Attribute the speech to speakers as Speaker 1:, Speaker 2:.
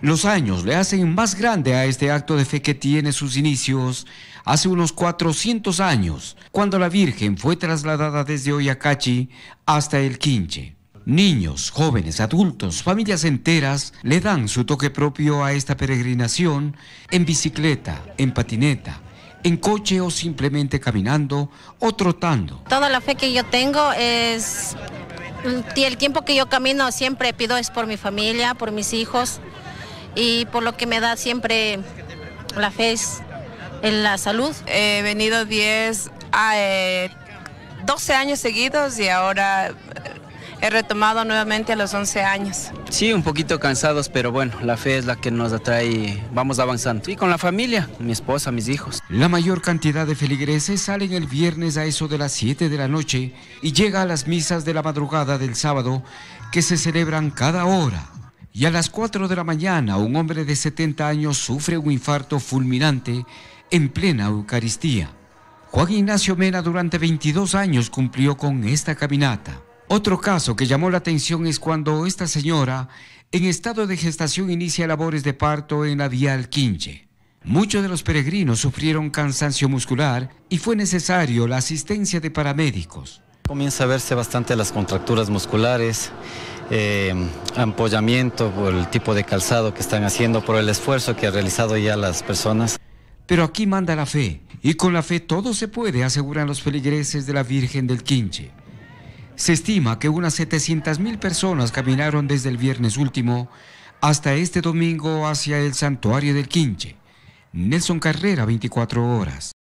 Speaker 1: Los años le hacen más grande a este acto de fe que tiene sus inicios hace unos 400 años, cuando la Virgen fue trasladada desde Oyacachi hasta el Quinche. Niños, jóvenes, adultos, familias enteras le dan su toque propio a esta peregrinación en bicicleta, en patineta, en coche o simplemente caminando o trotando.
Speaker 2: Toda la fe que yo tengo es... Y el tiempo que yo camino siempre pido es por mi familia, por mis hijos, y por lo que me da siempre la fe es en la salud. He venido 10 a 12 años seguidos y ahora he retomado nuevamente a los 11 años.
Speaker 3: Sí, un poquito cansados, pero bueno, la fe es la que nos atrae vamos avanzando. Y con la familia, mi esposa, mis hijos.
Speaker 1: La mayor cantidad de feligreses salen el viernes a eso de las 7 de la noche y llega a las misas de la madrugada del sábado que se celebran cada hora y a las 4 de la mañana un hombre de 70 años sufre un infarto fulminante en plena Eucaristía. Juan Ignacio Mena durante 22 años cumplió con esta caminata. Otro caso que llamó la atención es cuando esta señora en estado de gestación inicia labores de parto en la vía Quinche. Muchos de los peregrinos sufrieron cansancio muscular y fue necesario la asistencia de paramédicos.
Speaker 4: Comienza a verse bastante las contracturas musculares, eh, ampollamiento por el tipo de calzado que están haciendo, por el esfuerzo que han realizado ya las personas.
Speaker 1: Pero aquí manda la fe, y con la fe todo se puede, aseguran los feligreses de la Virgen del Quinche. Se estima que unas mil personas caminaron desde el viernes último hasta este domingo hacia el santuario del Quinche. Nelson Carrera, 24 horas.